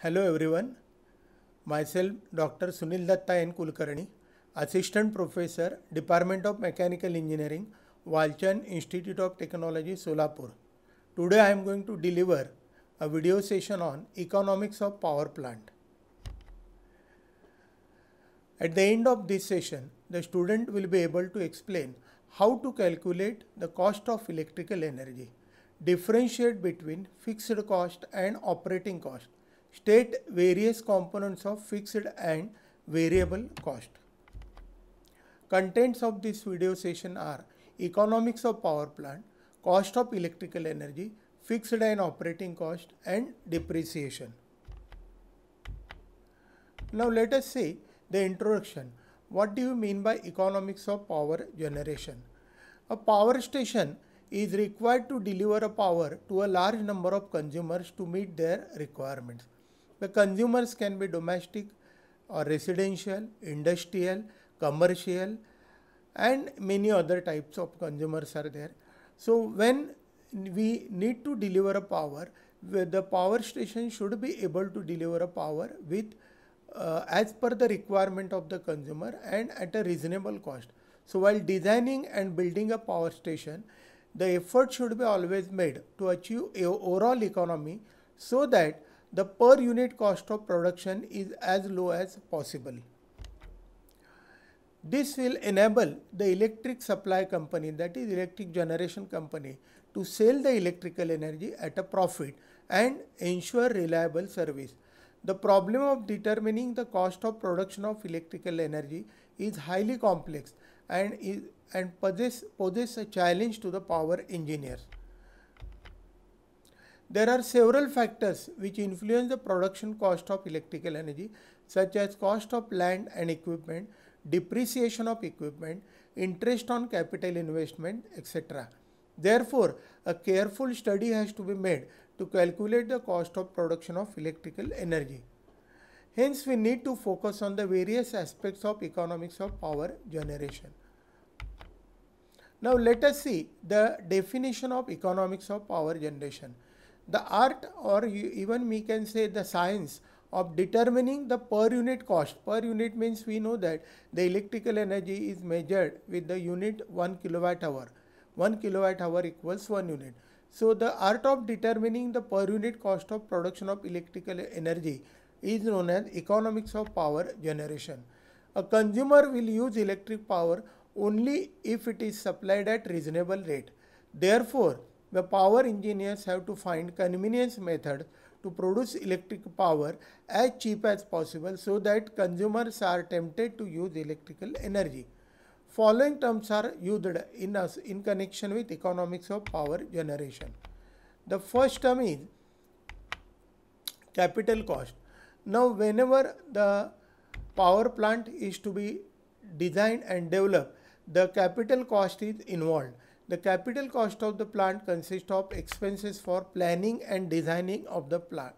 Hello everyone. Myself Dr. Sunil Datta N. Kulkarni, Assistant Professor, Department of Mechanical Engineering, Walchan Institute of Technology, Solapur. Today I am going to deliver a video session on economics of power plant. At the end of this session, the student will be able to explain how to calculate the cost of electrical energy, differentiate between fixed cost and operating cost state various components of fixed and variable cost. Contents of this video session are economics of power plant, cost of electrical energy, fixed and operating cost and depreciation. Now let us see the introduction. What do you mean by economics of power generation? A power station is required to deliver a power to a large number of consumers to meet their requirements. The consumers can be domestic or residential, industrial, commercial, and many other types of consumers are there. So, when we need to deliver a power, the power station should be able to deliver a power with uh, as per the requirement of the consumer and at a reasonable cost. So, while designing and building a power station, the effort should be always made to achieve a overall economy so that the per unit cost of production is as low as possible. This will enable the electric supply company that is electric generation company to sell the electrical energy at a profit and ensure reliable service. The problem of determining the cost of production of electrical energy is highly complex and, is, and poses, a challenge to the power engineers. There are several factors which influence the production cost of electrical energy such as cost of land and equipment, depreciation of equipment, interest on capital investment, etc. Therefore, a careful study has to be made to calculate the cost of production of electrical energy. Hence, we need to focus on the various aspects of economics of power generation. Now, let us see the definition of economics of power generation the art or even we can say the science of determining the per unit cost. Per unit means we know that the electrical energy is measured with the unit 1 kilowatt hour. 1 kilowatt hour equals 1 unit. So the art of determining the per unit cost of production of electrical energy is known as economics of power generation. A consumer will use electric power only if it is supplied at reasonable rate. Therefore, the power engineers have to find convenience method to produce electric power as cheap as possible so that consumers are tempted to use electrical energy. Following terms are used in, us, in connection with economics of power generation. The first term is capital cost. Now, whenever the power plant is to be designed and developed, the capital cost is involved. The capital cost of the plant consists of expenses for planning and designing of the plant.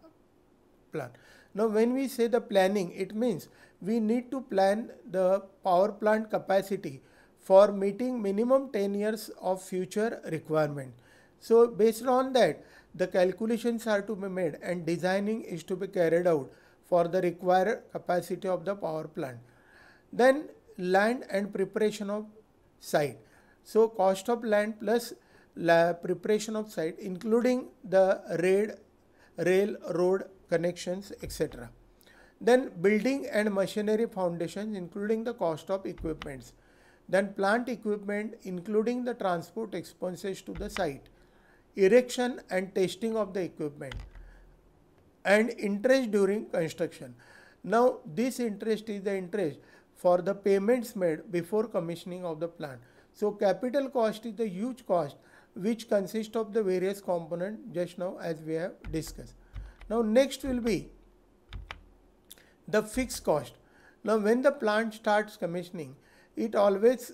plant. Now, when we say the planning, it means we need to plan the power plant capacity for meeting minimum 10 years of future requirement. So, based on that, the calculations are to be made and designing is to be carried out for the required capacity of the power plant. Then land and preparation of site. So cost of land plus preparation of site including the rail, rail road connections etc. Then building and machinery foundations including the cost of equipments. Then plant equipment including the transport expenses to the site. Erection and testing of the equipment. And interest during construction. Now this interest is the interest for the payments made before commissioning of the plant. So capital cost is the huge cost which consists of the various component just now as we have discussed. Now next will be the fixed cost. Now when the plant starts commissioning, it always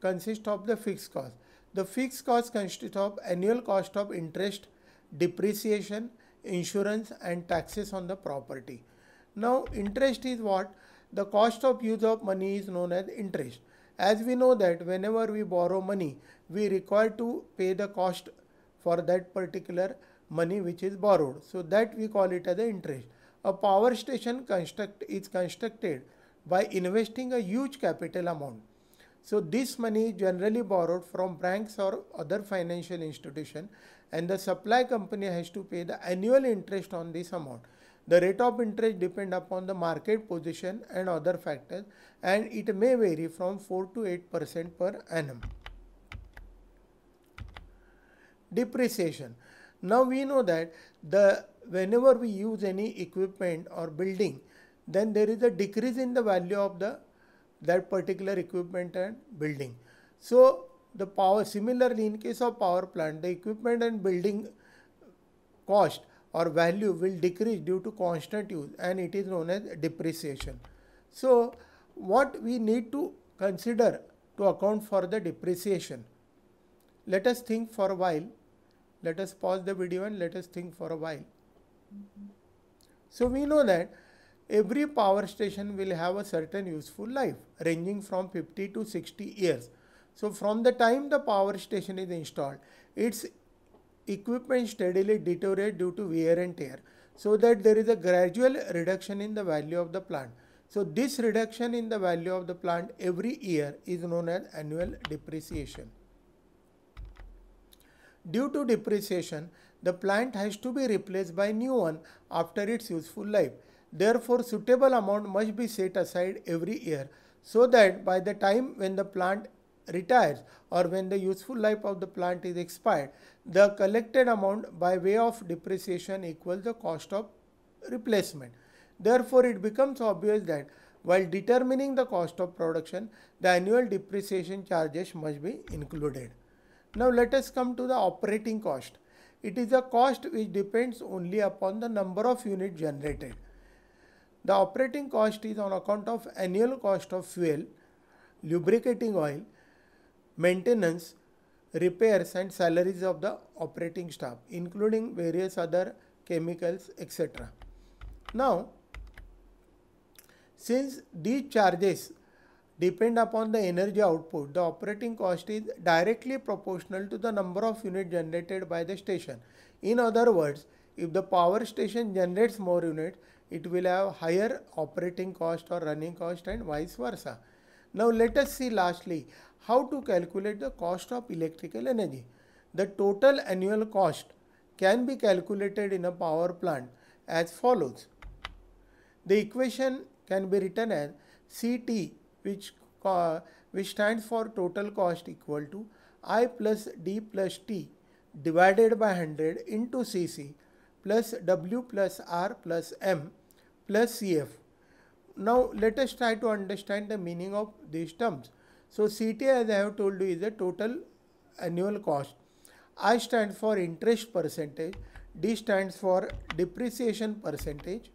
consists of the fixed cost. The fixed cost consists of annual cost of interest, depreciation, insurance and taxes on the property. Now interest is what? The cost of use of money is known as interest. As we know that whenever we borrow money, we require to pay the cost for that particular money which is borrowed. So that we call it as the interest. A power station construct is constructed by investing a huge capital amount. So this money is generally borrowed from banks or other financial institution and the supply company has to pay the annual interest on this amount. The rate of interest depend upon the market position and other factors and it may vary from 4 to 8% per annum. Depreciation. Now we know that the whenever we use any equipment or building then there is a decrease in the value of the that particular equipment and building. So the power similarly in case of power plant the equipment and building cost or value will decrease due to constant use and it is known as depreciation. So what we need to consider to account for the depreciation. Let us think for a while. Let us pause the video and let us think for a while. So we know that every power station will have a certain useful life ranging from 50 to 60 years. So from the time the power station is installed, its equipment steadily deteriorates due to wear and tear so that there is a gradual reduction in the value of the plant. So this reduction in the value of the plant every year is known as annual depreciation. Due to depreciation, the plant has to be replaced by new one after its useful life. Therefore, suitable amount must be set aside every year so that by the time when the plant retires or when the useful life of the plant is expired, the collected amount by way of depreciation equals the cost of replacement. Therefore, it becomes obvious that while determining the cost of production, the annual depreciation charges must be included. Now, let us come to the operating cost. It is a cost which depends only upon the number of units generated. The operating cost is on account of annual cost of fuel, lubricating oil, maintenance, repairs and salaries of the operating staff including various other chemicals etc. Now since these charges depend upon the energy output the operating cost is directly proportional to the number of units generated by the station. In other words if the power station generates more units it will have higher operating cost or running cost and vice versa. Now let us see lastly how to calculate the cost of electrical energy. The total annual cost can be calculated in a power plant as follows. The equation can be written as CT which, uh, which stands for total cost equal to I plus D plus T divided by 100 into CC plus W plus R plus M plus CF. Now let us try to understand the meaning of these terms. So CTA as I have told you is the total annual cost. I stands for interest percentage, D stands for depreciation percentage,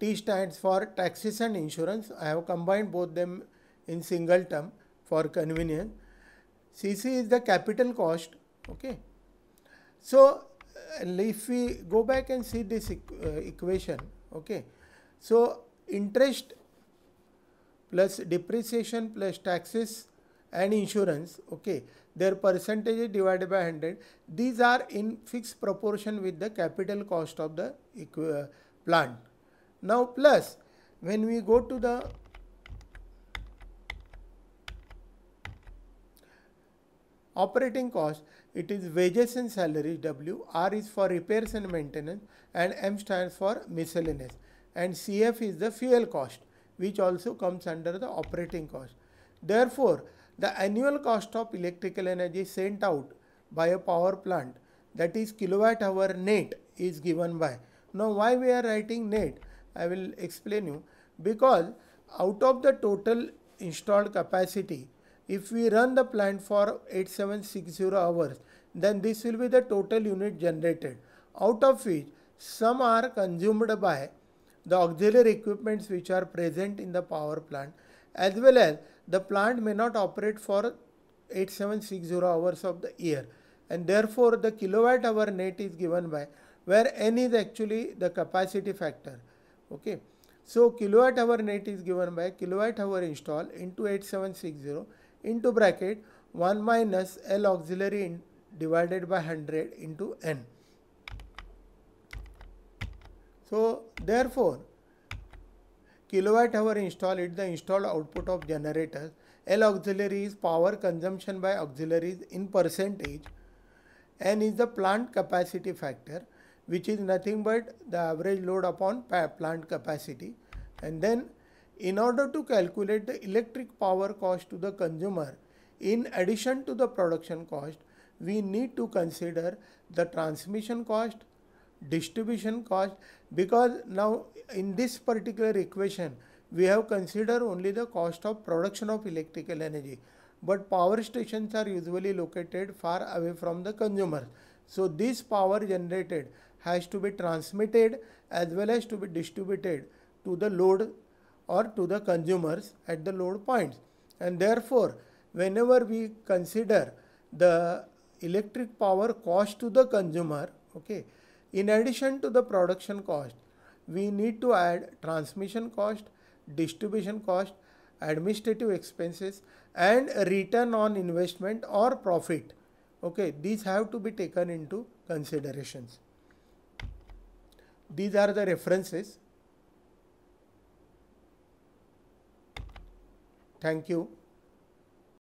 T stands for taxes and insurance. I have combined both them in single term for convenience. CC is the capital cost. Okay. So if we go back and see this uh, equation, okay. So interest plus depreciation plus taxes and insurance okay their percentage is divided by 100 these are in fixed proportion with the capital cost of the uh, plant now plus when we go to the operating cost it is wages and salaries w r is for repairs and maintenance and m stands for miscellaneous and cf is the fuel cost which also comes under the operating cost. Therefore, the annual cost of electrical energy sent out by a power plant that is kilowatt hour net is given by. Now why we are writing net? I will explain you because out of the total installed capacity if we run the plant for 8760 hours then this will be the total unit generated out of which some are consumed by the auxiliary equipments which are present in the power plant as well as the plant may not operate for 8760 hours of the year and therefore the kilowatt hour net is given by where n is actually the capacity factor okay so kilowatt hour net is given by kilowatt hour install into 8760 into bracket 1 minus L auxiliary in, divided by 100 into N. So, therefore, kilowatt hour installed is the installed output of generators. L auxiliary is power consumption by auxiliaries in percentage. N is the plant capacity factor which is nothing but the average load upon plant capacity. And then in order to calculate the electric power cost to the consumer in addition to the production cost, we need to consider the transmission cost, distribution cost because now in this particular equation we have considered only the cost of production of electrical energy but power stations are usually located far away from the consumer so this power generated has to be transmitted as well as to be distributed to the load or to the consumers at the load points and therefore whenever we consider the electric power cost to the consumer okay in addition to the production cost, we need to add transmission cost, distribution cost, administrative expenses and return on investment or profit. Okay, these have to be taken into considerations. These are the references. Thank you.